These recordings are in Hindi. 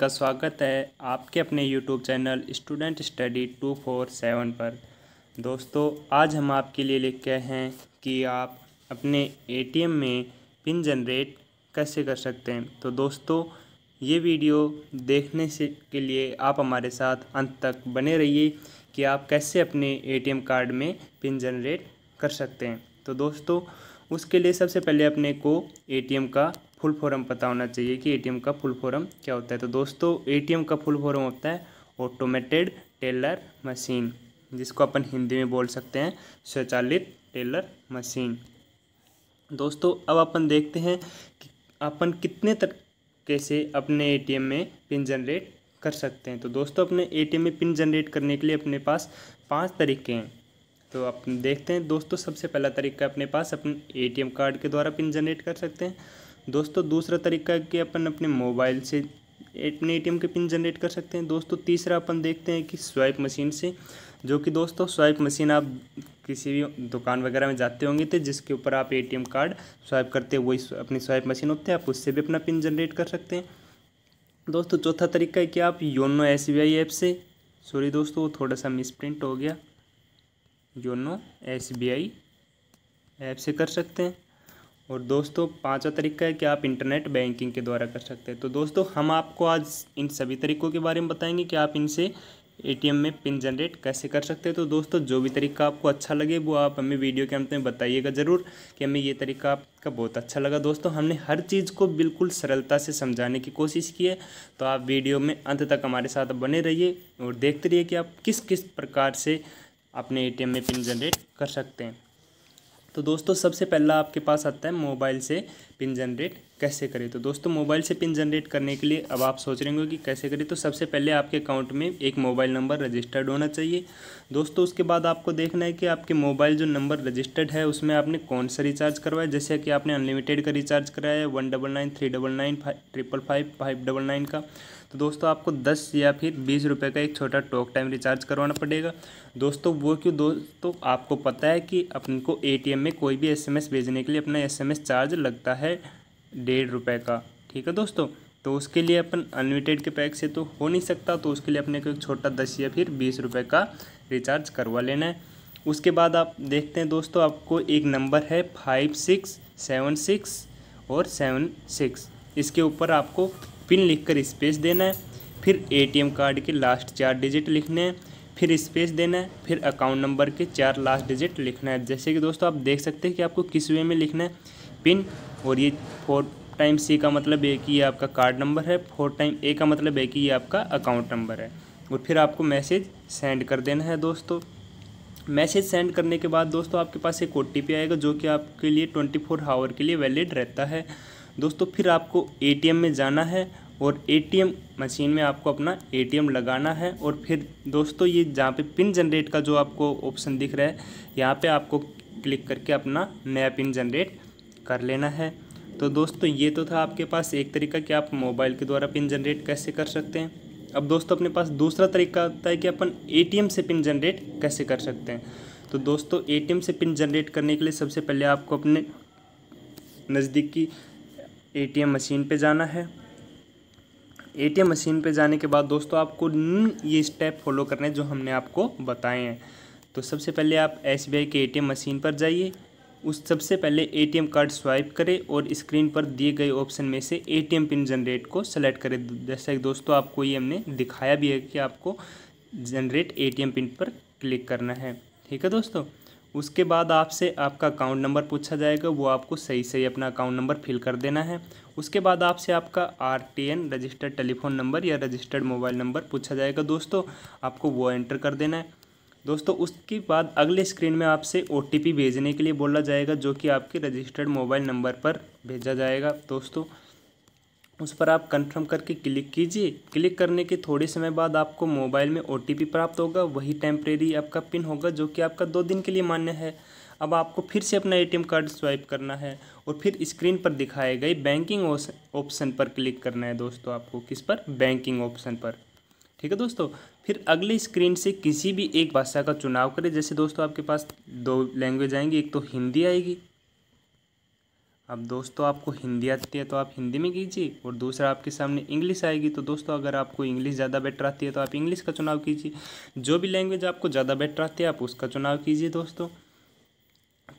का स्वागत है आपके अपने YouTube channel student study two four seven पर दोस्तों आज हम आपके लिए लिख के हैं कि आप अपने ए में पिन जनरेट कैसे कर सकते हैं तो दोस्तों ये वीडियो देखने से के लिए आप हमारे साथ अंत तक बने रहिए कि आप कैसे अपने ए कार्ड में पिन जनरेट कर सकते हैं तो दोस्तों उसके लिए सबसे पहले अपने को ए का फुल फॉर्म पता होना चाहिए कि एटीएम का फुल फॉर्म क्या होता है तो दोस्तों एटीएम का फुल फॉर्म होता है ऑटोमेटेड टेलर मशीन जिसको अपन हिंदी में बोल सकते हैं स्वचालित टेलर मशीन दोस्तों अब अपन देखते हैं कि अपन कितने तरीके से अपने एटीएम में पिन जनरेट कर सकते हैं तो दोस्तों अपने ए में पिन जनरेट करने के लिए अपने पास पांच तरीके हैं तो आप देखते हैं दोस्तों सबसे पहला तरीका अपने पास अपने एटीएम कार्ड के द्वारा पिन जनरेट कर सकते हैं दोस्तों दूसरा तरीका है कि अपन अपने मोबाइल से अपने ए के पिन जनरेट कर सकते हैं दोस्तों तीसरा अपन देखते हैं कि स्वाइप मशीन से जो कि दोस्तों स्वाइप मशीन आप किसी भी दुकान वगैरह में जाते होंगे तो जिसके ऊपर आप एटीएम कार्ड स्वाइप करते हैं वही अपनी स्वाइप मशीन होते हैं आप उससे भी अपना पिन जनरेट कर सकते हैं दोस्तों चौथा तरीका है कि आप योनो एस ऐप से सॉरी दोस्तों वो थोड़ा सा मिसप्रिंट हो गया योनो एस ऐप से कर सकते हैं और दोस्तों पांचवा तरीका है कि आप इंटरनेट बैंकिंग के द्वारा कर सकते हैं तो दोस्तों हम आपको आज इन सभी तरीकों के बारे में बताएंगे कि आप इनसे एटीएम में पिन जनरेट कैसे कर सकते हैं तो दोस्तों जो भी तरीका आपको अच्छा लगे वो आप हमें वीडियो के अंत में बताइएगा ज़रूर कि हमें ये तरीका आपका बहुत अच्छा लगा दोस्तों हमने हर चीज़ को बिल्कुल सरलता से समझाने की कोशिश की है तो आप वीडियो में अंत तक हमारे साथ बने रहिए और देखते रहिए कि आप किस किस प्रकार से अपने ए में पिन जनरेट कर सकते हैं तो दोस्तों सबसे पहला आपके पास आता है मोबाइल से पिन जनरेट कैसे करें तो दोस्तों मोबाइल से पिन जनरेट करने के लिए अब आप सोच रहे हो कि कैसे करें तो सबसे पहले आपके अकाउंट में एक मोबाइल नंबर रजिस्टर्ड होना चाहिए दोस्तों उसके बाद आपको देखना है कि आपके मोबाइल जो नंबर रजिस्टर्ड है उसमें आपने कौन सा रिचार्ज करवाया जैसे कि आपने अनलिमिटेड का रिचार्ज कराया है one double nine three double nine five triple five five double nine का तो दोस्तों आपको दस या फिर बीस रुपये का एक छोटा टॉक टाइम रिचार्ज करवाना पड़ेगा दोस्तों वो क्यों दोस्तों आपको पता है कि अपन को ए में कोई भी एसएमएस भेजने के लिए अपना एसएमएस चार्ज लगता है डेढ़ रुपए का ठीक है दोस्तों तो उसके लिए अपन अनलिमिटेड के पैक से तो हो नहीं सकता तो उसके लिए अपने को एक छोटा दस या फिर बीस रुपये का रिचार्ज करवा लेना है उसके बाद आप देखते हैं दोस्तों आपको एक नंबर है फाइव सिक्स सेवन सिक्स और सेवन सिक्स इसके ऊपर आपको पिन लिखकर स्पेस देना है फिर एटीएम कार्ड के लास्ट चार डिजिट लिखने हैं फिर स्पेस देना है फिर अकाउंट नंबर के चार लास्ट डिजिट लिखना है जैसे कि दोस्तों आप देख सकते हैं कि आपको किस वे में लिखना है पिन और ये फोर टाइम सी का मतलब है कि ये आपका कार्ड नंबर है फोर टाइम ए का मतलब है कि ये आपका अकाउंट नंबर है और फिर आपको मैसेज सेंड कर देना है दोस्तों मैसेज सेंड करने के बाद दोस्तों आपके पास एक ओ आएगा जो कि आपके लिए ट्वेंटी फोर आवर के लिए वैलिड रहता है दोस्तों फिर आपको ए में जाना है और एटीएम मशीन में आपको अपना एटीएम लगाना है और फिर दोस्तों ये जहाँ पे पिन जनरेट का जो आपको ऑप्शन दिख रहा है यहाँ पे आपको क्लिक करके अपना नया पिन जनरेट कर लेना है तो दोस्तों ये तो था आपके पास एक तरीका कि आप मोबाइल के द्वारा पिन जनरेट कैसे कर सकते हैं अब दोस्तों अपने पास दूसरा तरीका होता है कि अपन ए से पिन जनरेट कैसे कर सकते हैं तो दोस्तों ए से पिन जनरेट करने के लिए सबसे पहले आपको अपने नज़दीकी ए मशीन पर जाना है एटीएम मशीन पे जाने के बाद दोस्तों आपको ये स्टेप फॉलो करने जो हमने आपको बताए हैं तो सबसे पहले आप एसबीआई के एटीएम मशीन पर जाइए उस सबसे पहले एटीएम कार्ड स्वाइप करें और स्क्रीन पर दिए गए ऑप्शन में से एटीएम पिन जनरेट को सेलेक्ट करें जैसा कि दोस्तों आपको ये हमने दिखाया भी है कि आपको जनरेट एटीएम पिन पर क्लिक करना है ठीक है दोस्तों उसके बाद आपसे आपका अकाउंट नंबर पूछा जाएगा वो आपको सही सही अपना अकाउंट नंबर फिल कर देना है उसके बाद आपसे आपका R T N registered telephone number या रजिस्टर्ड मोबाइल नंबर पूछा जाएगा दोस्तों आपको वो एंटर कर देना है दोस्तों उसके बाद अगले स्क्रीन में आपसे ओ भेजने के लिए बोला जाएगा जो कि आपके रजिस्टर्ड मोबाइल नंबर पर भेजा जाएगा दोस्तों उस पर आप कंफर्म करके क्लिक कीजिए क्लिक करने के थोड़े समय बाद आपको मोबाइल में ओ प्राप्त होगा वही टेम्परेरी आपका पिन होगा जो कि आपका दो दिन के लिए मान्य है अब आपको फिर से अपना एटीएम कार्ड स्वाइप करना है और फिर स्क्रीन पर दिखाए गए बैंकिंग ऑप्शन पर क्लिक करना है दोस्तों आपको किस पर बैंकिंग ऑप्शन पर ठीक है दोस्तों फिर अगले स्क्रीन से किसी भी एक भाषा का चुनाव करें जैसे दोस्तों आपके पास दो लैंग्वेज आएंगी एक तो हिंदी आएगी अब दोस्तों आपको हिंदी आती है तो आप हिंदी में कीजिए और दूसरा आपके सामने इंग्लिश आएगी तो दोस्तों अगर आपको इंग्लिश ज़्यादा बेटर आती है तो आप इंग्लिश का चुनाव कीजिए जो भी लैंग्वेज आपको ज़्यादा बेटर आती है आप उसका चुनाव कीजिए दोस्तों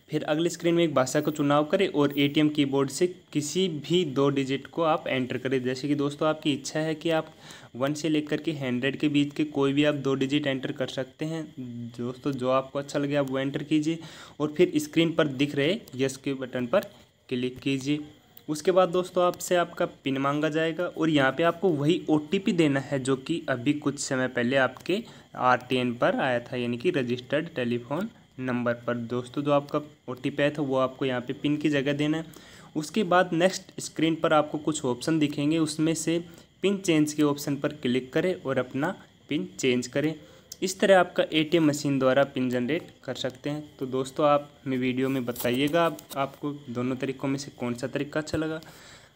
फिर अगली स्क्रीन में एक भाषा का चुनाव करें और ए कीबोर्ड से किसी भी दो डिजिट को आप एंटर करें जैसे कि दोस्तों आपकी इच्छा है कि आप वन से लेकर के हंड्रेड के बीच के कोई भी आप दो डिजिट एंटर कर सकते हैं दोस्तों जो आपको अच्छा लगे आप वो एंटर कीजिए और फिर स्क्रीन पर दिख रहे यस के बटन पर क्लिक कीजिए उसके बाद दोस्तों आपसे आपका पिन मांगा जाएगा और यहाँ पे आपको वही ओ देना है जो कि अभी कुछ समय पहले आपके आर पर आया था यानी कि रजिस्टर्ड टेलीफोन नंबर पर दोस्तों जो आपका ओ आया था वो आपको यहाँ पे पिन की जगह देना है उसके बाद नेक्स्ट स्क्रीन पर आपको कुछ ऑप्शन दिखेंगे उसमें से पिन चेंज के ऑप्शन पर क्लिक करें और अपना पिन चेंज करें इस तरह आपका एटीएम मशीन द्वारा पिन जनरेट कर सकते हैं तो दोस्तों आप में वीडियो में बताइएगा आप, आपको दोनों तरीकों में से कौन सा तरीका अच्छा लगा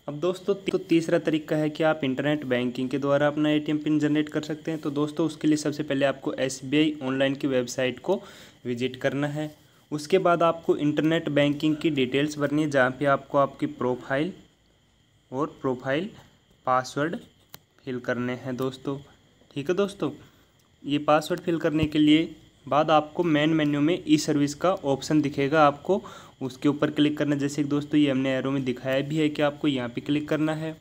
अब दोस्तों तो तीसरा तरीका है कि आप इंटरनेट बैंकिंग के द्वारा अपना एटीएम पिन जनरेट कर सकते हैं तो दोस्तों उसके लिए सबसे पहले आपको एस ऑनलाइन की वेबसाइट को विजिट करना है उसके बाद आपको इंटरनेट बैंकिंग की डिटेल्स भरनी है जहाँ पे आपको आपकी प्रोफाइल और प्रोफाइल पासवर्ड फिल करने हैं दोस्तों ठीक है दोस्तों ये पासवर्ड फिल करने के लिए बाद आपको मेन मेन्यू में ई सर्विस का ऑप्शन दिखेगा आपको उसके ऊपर क्लिक करना जैसे कि दोस्तों ये हमने एरो में दिखाया भी है कि आपको यहाँ पे क्लिक करना है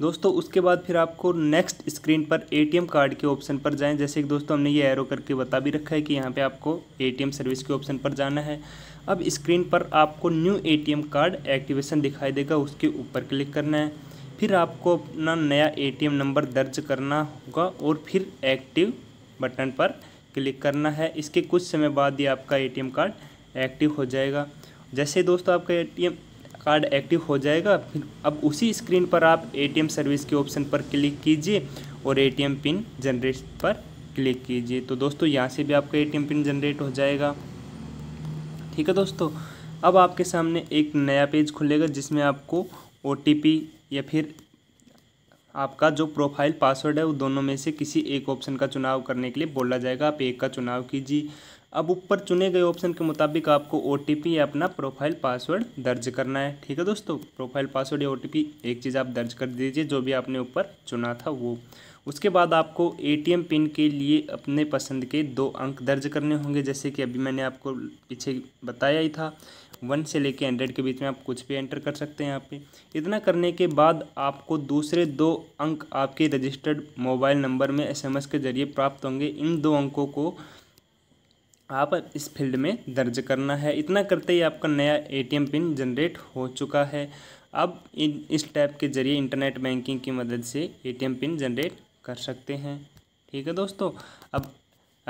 दोस्तों उसके बाद फिर आपको नेक्स्ट स्क्रीन पर एटीएम कार्ड के ऑप्शन पर जाएं जैसे कि दोस्तों हमने ये एरो करके बता भी रखा है कि यहाँ पे आपको एटीएम सर्विस के ऑप्शन पर जाना है अब स्क्रीन पर आपको न्यू एटीएम कार्ड एक्टिवेशन दिखाई देगा उसके ऊपर क्लिक करना है फिर आपको अपना नया एटीएम नंबर दर्ज करना होगा और फिर एक्टिव बटन पर क्लिक करना है इसके कुछ समय बाद ही आपका एटीएम कार्ड एक्टिव हो जाएगा जैसे दोस्तों आपका एटीएम कार्ड एक्टिव हो जाएगा फिर अब उसी स्क्रीन पर आप एटीएम सर्विस के ऑप्शन पर क्लिक कीजिए और एटीएम पिन जनरेट पर क्लिक कीजिए तो दोस्तों यहाँ से भी आपका ए पिन जनरेट हो जाएगा ठीक है दोस्तों अब आपके सामने एक नया पेज खुलेगा जिसमें आपको ओ या फिर आपका जो प्रोफाइल पासवर्ड है वो दोनों में से किसी एक ऑप्शन का चुनाव करने के लिए बोला जाएगा आप एक का चुनाव कीजिए अब ऊपर चुने गए ऑप्शन के मुताबिक आपको ओ या अपना प्रोफाइल पासवर्ड दर्ज करना है ठीक है दोस्तों प्रोफाइल पासवर्ड या ओ एक चीज़ आप दर्ज कर दीजिए जो भी आपने ऊपर चुना था वो उसके बाद आपको एटीएम पिन के लिए अपने पसंद के दो अंक दर्ज करने होंगे जैसे कि अभी मैंने आपको पीछे बताया ही था वन से लेके हंड्रेड के बीच में आप कुछ भी एंटर कर सकते हैं यहाँ पे इतना करने के बाद आपको दूसरे दो अंक आपके रजिस्टर्ड मोबाइल नंबर में एसएमएस के जरिए प्राप्त होंगे इन दो अंकों को आप इस फील्ड में दर्ज करना है इतना करते ही आपका नया ए पिन जनरेट हो चुका है अब इन इस टैप के जरिए इंटरनेट बैंकिंग की मदद से ए पिन जनरेट कर सकते हैं ठीक है दोस्तों अब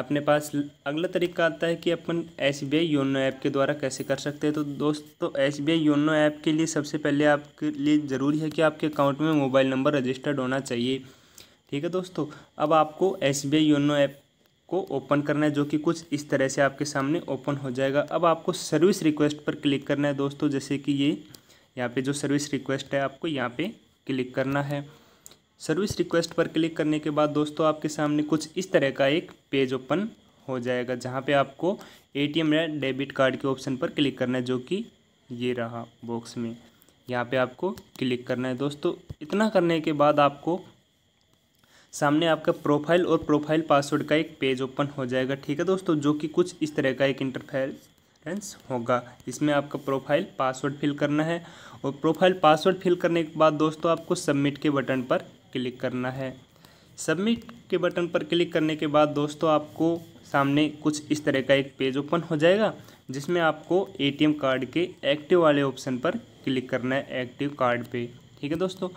अपने पास अगला तरीका आता है कि अपन S B I YONO app के द्वारा कैसे कर सकते हैं तो दोस्तों तो S B I YONO app के लिए सबसे पहले आपके लिए ज़रूरी है कि आपके अकाउंट में मोबाइल नंबर रजिस्टर्ड होना चाहिए ठीक है दोस्तों अब आपको S B I YONO app को ओपन करना है जो कि कुछ इस तरह से आपके सामने ओपन हो जाएगा अब आपको सर्विस रिक्वेस्ट पर क्लिक करना है दोस्तों जैसे कि ये यहाँ पर जो सर्विस रिक्वेस्ट है आपको यहाँ पर क्लिक करना है सर्विस रिक्वेस्ट पर क्लिक करने के बाद दोस्तों आपके सामने कुछ इस तरह का एक पेज ओपन हो जाएगा जहाँ पे आपको एटीएम या डेबिट कार्ड के ऑप्शन पर क्लिक करना है जो कि ये रहा बॉक्स में यहाँ पे आपको क्लिक करना है दोस्तों इतना करने के बाद आपको सामने आपका प्रोफाइल और प्रोफाइल पासवर्ड का एक पेज ओपन हो जाएगा ठीक है दोस्तों जो कि कुछ इस तरह का एक इंटरफेरेंस होगा इसमें आपका प्रोफाइल पासवर्ड फिल करना है और प्रोफाइल पासवर्ड फिल करने के बाद दोस्तों आपको सबमिट के बटन पर क्लिक करना है सबमिट के बटन पर क्लिक करने के बाद दोस्तों आपको सामने कुछ इस तरह का एक पेज ओपन हो जाएगा जिसमें आपको एटीएम कार्ड के एक्टिव वाले ऑप्शन पर क्लिक करना है एक्टिव कार्ड पे ठीक है दोस्तों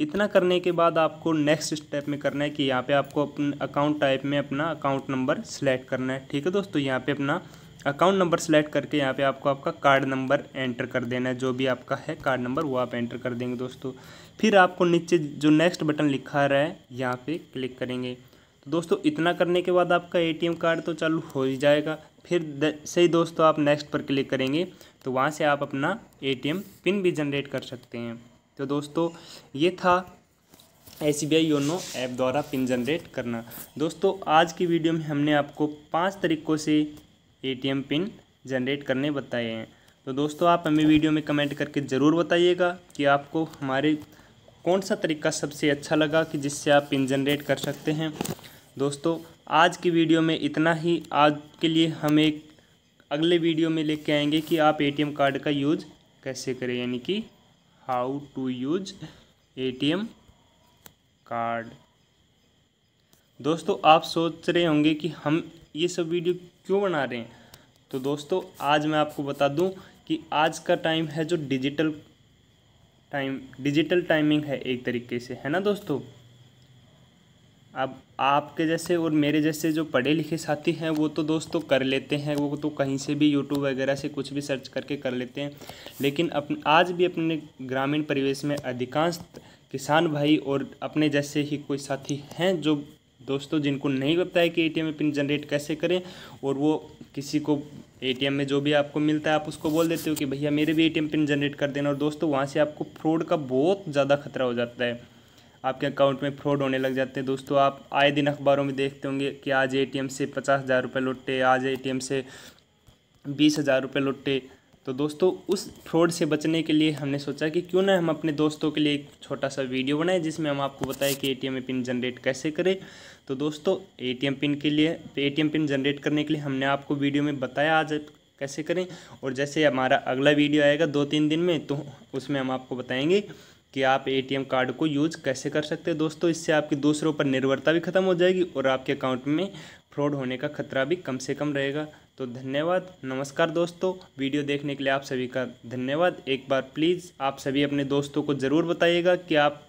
इतना करने के बाद आपको नेक्स्ट स्टेप में करना है कि यहाँ पे आपको अपने अकाउंट टाइप में अपना अकाउंट नंबर सेलेक्ट करना है ठीक है दोस्तों यहाँ पे अपना अकाउंट नंबर सेलेक्ट करके यहाँ पे आपको आपका कार्ड नंबर एंटर कर देना है जो भी आपका है कार्ड नंबर वो आप एंटर कर देंगे दोस्तों फिर आपको नीचे जो नेक्स्ट बटन लिखा रहा है यहाँ पे क्लिक करेंगे तो दोस्तों इतना करने के बाद आपका एटीएम कार्ड तो चालू हो ही जाएगा फिर सही दोस्तों आप नेक्स्ट पर क्लिक करेंगे तो वहाँ से आप अपना ए पिन भी जनरेट कर सकते हैं तो दोस्तों ये था S B I YONO app द्वारा पिन जनरेट करना दोस्तों आज की वीडियो में हमने आपको पाँच तरीक़ों से एटीएम पिन जनरेट करने बताए हैं तो दोस्तों आप हमें वीडियो में कमेंट करके ज़रूर बताइएगा कि आपको हमारे कौन सा तरीका सबसे अच्छा लगा कि जिससे आप पिन जनरेट कर सकते हैं दोस्तों आज की वीडियो में इतना ही आज के लिए हम एक अगले वीडियो में लेके आएंगे कि आप एटीएम कार्ड का यूज कैसे करें यानी कि how to use ATM card दोस्तों आप सोच रहे होंगे कि हम ये सब वीडियो क्यों बना रहे हैं तो दोस्तों आज मैं आपको बता दूं कि आज का टाइम है जो डिजिटल टाइम डिजिटल टाइमिंग है एक तरीके से है ना दोस्तों अब आपके जैसे और मेरे जैसे जो पढ़े लिखे साथी हैं वो तो दोस्तों कर लेते हैं वो तो कहीं से भी यूट्यूब वगैरह से कुछ भी सर्च करके कर लेते हैं लेकिन अपन आज भी अपने ग्रामीण परिवेश में अधिकांश किसान भाई और अपने जैसे ही कोई साथी हैं जो दोस्तों जिनको नहीं पता है कि एटीएम में पिन जनरेट कैसे करें और वो किसी को एटीएम में जो भी आपको मिलता है आप उसको बोल देते हो कि भैया मेरे भी एटीएम पिन जनरेट कर देना और दोस्तों वहाँ से आपको फ्रॉड का बहुत ज़्यादा खतरा हो जाता है आपके अकाउंट में फ्रॉड होने लग जाते हैं दोस्तों आप आए दिन अखबारों में देखते होंगे कि आज ए से पचास हज़ार रुपये लुटे आज ए से बीस हज़ार रुपये लुटे तो दोस्तों उस फ्रॉड से बचने के लिए हमने सोचा कि क्यों ना हम अपने दोस्तों के लिए एक छोटा सा वीडियो बनाएं जिसमें हम आपको बताएं कि एटीएम में पिन जनरेट कैसे करें तो दोस्तों एटीएम पिन के लिए एटीएम पिन जनरेट करने के लिए हमने आपको वीडियो में बताया आज कैसे करें और जैसे हमारा अगला वीडियो आएगा दो तीन दिन में तो उसमें हम आपको बताएँगे कि आप ए कार्ड को यूज़ कैसे कर सकते हैं दोस्तों इससे आपकी दूसरों पर निर्भरता भी खत्म हो जाएगी और आपके अकाउंट में फ्रॉड होने का खतरा भी कम से कम रहेगा तो धन्यवाद नमस्कार दोस्तों वीडियो देखने के लिए आप सभी का धन्यवाद एक बार प्लीज़ आप सभी अपने दोस्तों को ज़रूर बताइएगा कि आप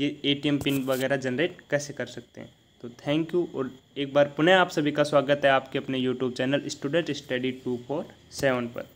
ये एटीएम पिन वगैरह जनरेट कैसे कर सकते हैं तो थैंक यू और एक बार पुनः आप सभी का स्वागत है आपके अपने YouTube channel student study two four seven पर